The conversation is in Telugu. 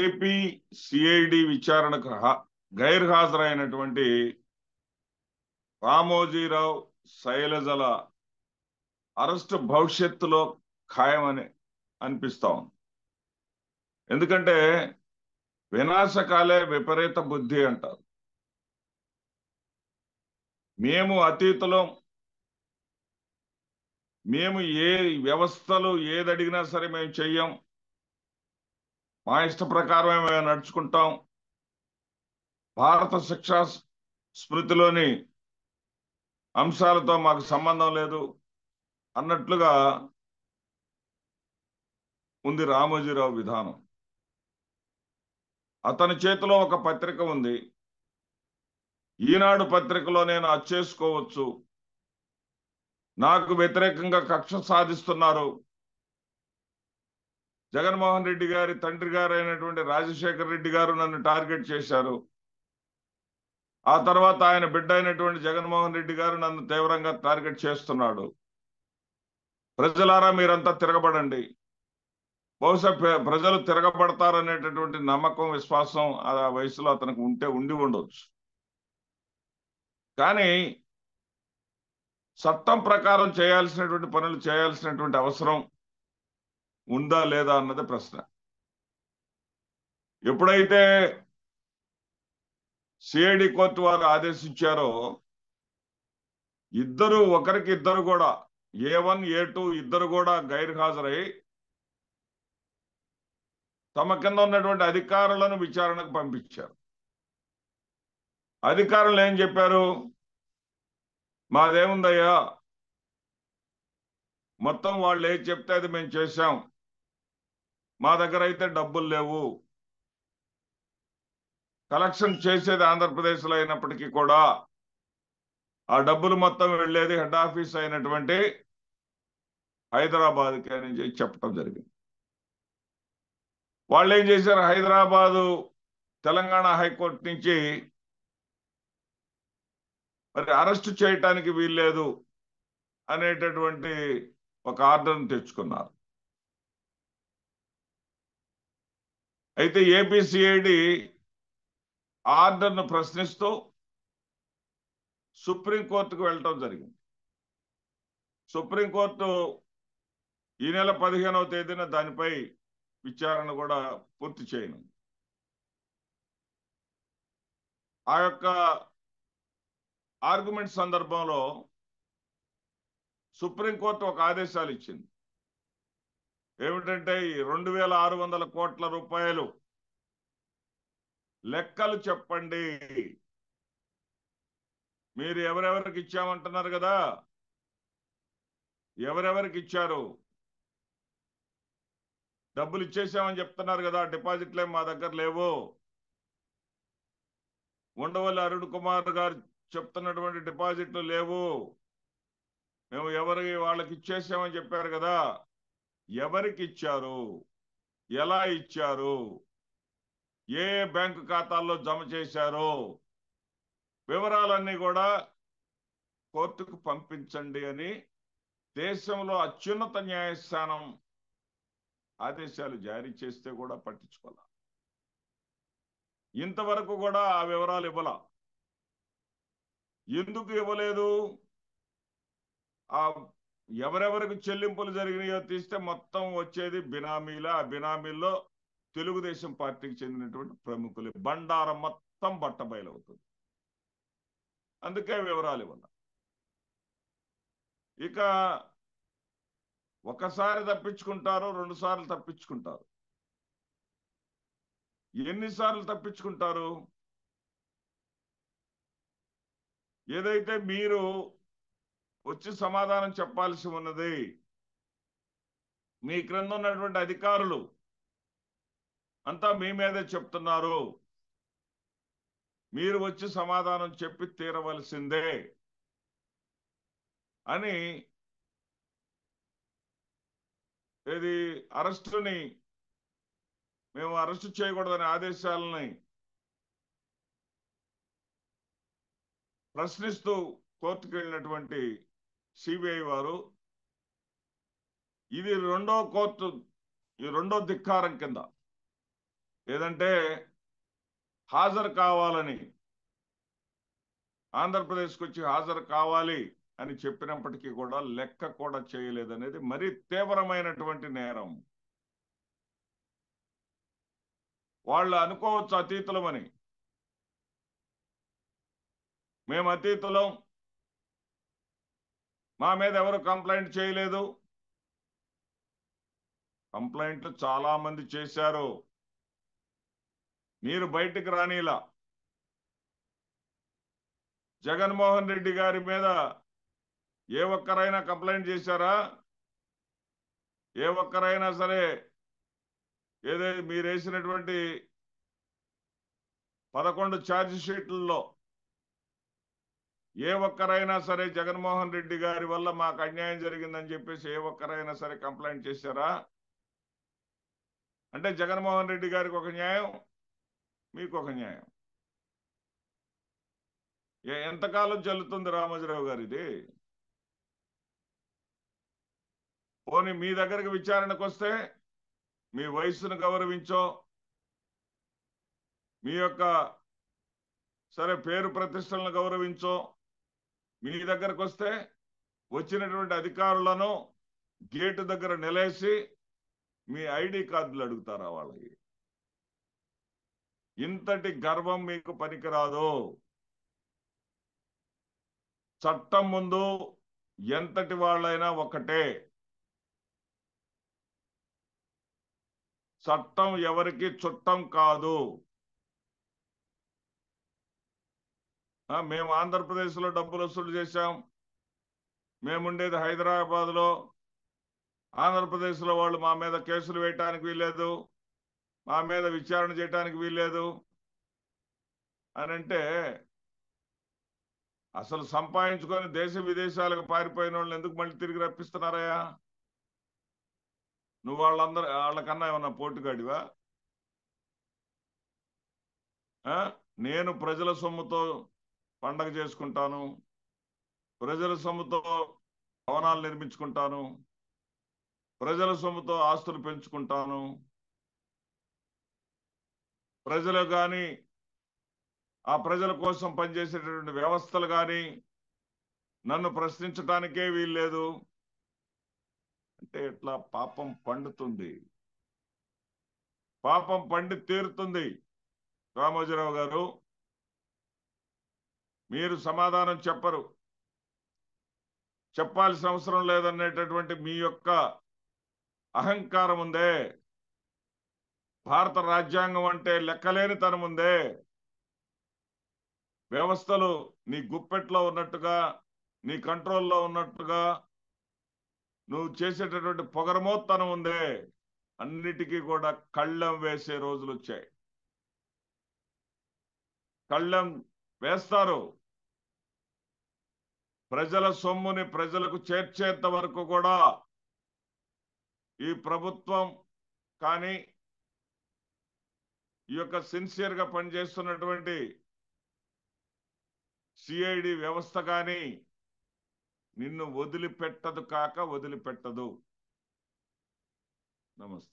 ఏపీ సిఐడి విచారణకు గైర్హాజరైనటువంటి రామోజీరావు శైలజల అరెస్ట్ భవిష్యత్తులో ఖాయమని అనిపిస్తా ఉంది ఎందుకంటే వినాశకాలే విపరీత బుద్ధి అంటారు మేము అతీతలో మేము ఏ వ్యవస్థలు ఏది అడిగినా సరే మేము చెయ్యం మా ఇష్ట ప్రకారమే మేము నడుచుకుంటాం భారత శిక్షా స్మృతిలోని అంశాలతో మాకు సంబంధం లేదు అన్నట్లుగా ఉంది రామోజీరావు విధానం అతని చేతిలో ఒక పత్రిక ఉంది ఈనాడు పత్రికలో నేను అచ్చేసుకోవచ్చు నాకు వ్యతిరేకంగా కక్ష సాధిస్తున్నారు జగన్మోహన్ రెడ్డి గారి తండ్రి గారు అయినటువంటి రాజశేఖర రెడ్డి గారు నన్ను టార్గెట్ చేశారు ఆ తర్వాత ఆయన బిడ్డ అయినటువంటి జగన్మోహన్ రెడ్డి గారు నన్ను తీవ్రంగా టార్గెట్ చేస్తున్నాడు ప్రజలారా మీరంతా తిరగబడండి బహుశా ప్రజలు తిరగబడతారనేటటువంటి నమ్మకం విశ్వాసం ఆ వయసులో అతనికి ఉంటే ఉండి ఉండొచ్చు కానీ చట్టం ప్రకారం చేయాల్సినటువంటి పనులు చేయాల్సినటువంటి అవసరం ఉందా లేదా అన్నది ప్రశ్న ఎప్పుడైతే సిఐడి కోర్టు వారు ఆదేశించారో ఇద్దరు ఒకరికి ఇద్దరు కూడా ఏ వన్ ఏ టూ ఇద్దరు కూడా గైర్ హాజరై తమ కింద ఉన్నటువంటి అధికారులను విచారణకు పంపించారు అధికారులు ఏం చెప్పారు మాదేముందయ్యా మొత్తం వాళ్ళు ఏం చెప్తే అది మేము చేశాం మా దగ్గర అయితే డబ్బులు లేవు కలెక్షన్ చేసేది ఆంధ్రప్రదేశ్లో అయినప్పటికీ కూడా ఆ డబ్బులు మొత్తం వెళ్ళేది హెడ్ ఆఫీస్ అయినటువంటి హైదరాబాద్కి అని చెప్పడం జరిగింది వాళ్ళు ఏం చేశారు హైదరాబాదు తెలంగాణ హైకోర్టు నుంచి మరి అరెస్ట్ చేయటానికి వీల్లేదు అనేటటువంటి ఒక ఆర్డర్ని తెచ్చుకున్నారు అయితే ఏపీసీఐడి ఆర్డర్ను ప్రశ్నిస్తూ సుప్రీంకోర్టుకు వెళ్ళటం జరిగింది సుప్రీంకోర్టు ఈ నెల పదిహేనవ తేదీన దానిపై విచారణ కూడా పూర్తి చేయను ఆ యొక్క ఆర్గ్యుమెంట్ సందర్భంలో సుప్రీంకోర్టు ఒక ఆదేశాలు ఇచ్చింది ఏమిటంటే ఈ రెండు వేల ఆరు వందల కోట్ల రూపాయలు లెక్కలు చెప్పండి మీరు ఎవరెవరికి ఇచ్చామంటున్నారు కదా ఎవరెవరికి ఇచ్చారు డబ్బులు ఇచ్చేసామని చెప్తున్నారు కదా డిపాజిట్లే మా దగ్గర లేవు ఉండవల్లి అరుణ్ కుమార్ గారు చెప్తున్నటువంటి డిపాజిట్లు లేవు మేము ఎవరికి వాళ్ళకి ఇచ్చేసామని చెప్పారు కదా ఎవరికి ఇచ్చారు ఎలా ఇచ్చారు ఏ బ్యాంకు ఖాతాల్లో జమ చేశారు వివరాలన్నీ కూడా కోర్టుకు పంపించండి అని దేశంలో అత్యున్నత న్యాయస్థానం ఆదేశాలు జారీ చేస్తే కూడా పట్టించుకోలే ఇంతవరకు కూడా ఆ వివరాలు ఇవ్వాల ఎందుకు ఇవ్వలేదు ఆ ఎవరెవరికి చెల్లింపులు జరిగినాయో తీస్తే మొత్తం వచ్చేది బినామీల ఆ బినామీల్లో తెలుగుదేశం పార్టీకి చెందినటువంటి ప్రముఖులు బండారం మొత్తం బట్టబయలవుతుంది అందుకే వివరాలు ఇవ్వాలి ఇక ఒకసారి తప్పించుకుంటారు రెండు సార్లు తప్పించుకుంటారు ఎన్నిసార్లు తప్పించుకుంటారు ఏదైతే మీరు వచ్చి సమాధానం చెప్పాల్సి ఉన్నది మీ క్రింద ఉన్నటువంటి అధికారులు అంతా మీ మీదే చెప్తున్నారు మీరు వచ్చి సమాధానం చెప్పి తీరవలసిందే అని ఇది అరెస్టుని మేము అరెస్టు చేయకూడదనే ఆదేశాలని ప్రశ్నిస్తూ కోర్టుకు వెళ్ళినటువంటి సిబిఐ వారు ఇది రెండో కోర్టు ఈ రెండో ధిక్కారం కింద ఏదంటే హాజరు కావాలని ఆంధ్రప్రదేశ్కి వచ్చి హాజరు కావాలి అని చెప్పినప్పటికీ కూడా లెక్క కూడా చేయలేదనేది మరీ తీవ్రమైనటువంటి నేరం వాళ్ళు అనుకోవచ్చు అతీతులమని మేము అతీతులం మా మీద ఎవరు కంప్లైంట్ చేయలేదు కంప్లైంట్లు చాలా మంది చేశారు మీరు బయటకు రానిలా జగన్మోహన్ రెడ్డి గారి మీద ఏ ఒక్కరైనా కంప్లైంట్ చేశారా ఏ ఒక్కరైనా సరే ఏదైతే మీరు వేసినటువంటి పదకొండు ఛార్జ్ షీట్లలో ఏ ఒక్కరైనా సరే జగన్మోహన్ రెడ్డి గారి వల్ల మాకు అన్యాయం జరిగిందని చెప్పేసి ఏ ఒక్కరైనా సరే కంప్లైంట్ చేశారా అంటే జగన్మోహన్ రెడ్డి గారికి ఒక న్యాయం మీకు ఒక న్యాయం ఎంతకాలం చల్లుతుంది రామజరావు గారు ఇది పోనీ మీ దగ్గరికి విచారణకు వస్తే మీ వయస్సును గౌరవించో మీ యొక్క సరే పేరు ప్రతిష్టలను గౌరవించో మీ దగ్గరకు వస్తే వచ్చినటువంటి అధికారులను గేటు దగ్గర నిలేసి మీ ఐడి కార్డులు అడుగుతారా వాళ్ళకి ఇంతటి గర్వం మీకు పనికిరాదు చట్టం ముందు ఎంతటి వాళ్ళైనా ఒకటే చట్టం ఎవరికి చుట్టం కాదు మేము ఆంధ్రప్రదేశ్లో డబ్బులు వసూలు చేశాం మేముండేది హైదరాబాద్లో ఆంధ్రప్రదేశ్లో వాళ్ళు మా మీద కేసులు వేయటానికి వీల్లేదు మా మీద విచారణ చేయటానికి వీల్లేదు అని అంటే అసలు సంపాదించుకొని దేశ విదేశాలకు పారిపోయిన వాళ్ళని ఎందుకు మళ్ళీ తిరిగి రప్పిస్తున్నారయ్యా నువ్వు వాళ్ళందరూ వాళ్ళకన్నా ఏమన్నా పోటుగాడివా నేను ప్రజల సొమ్ముతో పండగ చేసుకుంటాను ప్రజల సొమ్ముతో భవనాలు నిర్మించుకుంటాను ప్రజల సొమ్ముతో ఆస్తులు పెంచుకుంటాను ప్రజలు కానీ ఆ ప్రజల కోసం పనిచేసేటటువంటి వ్యవస్థలు కానీ నన్ను ప్రశ్నించటానికే వీల్లేదు అంటే ఇట్లా పాపం పండుతుంది పాపం పండి తీరుతుంది రామోజీరావు గారు మీరు సమాధానం చెప్పరు చెప్పాల్సిన అవసరం లేదనేటటువంటి మీ యొక్క అహంకారం ఉందే భారత రాజ్యాంగం అంటే లెక్కలేనితనం ఉందే వ్యవస్థలు నీ గుప్పెట్లో ఉన్నట్టుగా నీ కంట్రోల్లో ఉన్నట్టుగా నువ్వు చేసేటటువంటి పొగరమోత్తనం ఉందే అన్నిటికీ కూడా కళ్ళం వేసే రోజులు వచ్చాయి కళ్ళం వేస్తారు ప్రజల సొమ్ముని ప్రజలకు చేర్చేంత వరకు కూడా ఈ ప్రభుత్వం కానీ ఈ యొక్క సిన్సియర్గా పనిచేస్తున్నటువంటి సిఐడి వ్యవస్థ కానీ నిన్ను వదిలిపెట్టదు కాక వదిలిపెట్టదు నమస్తే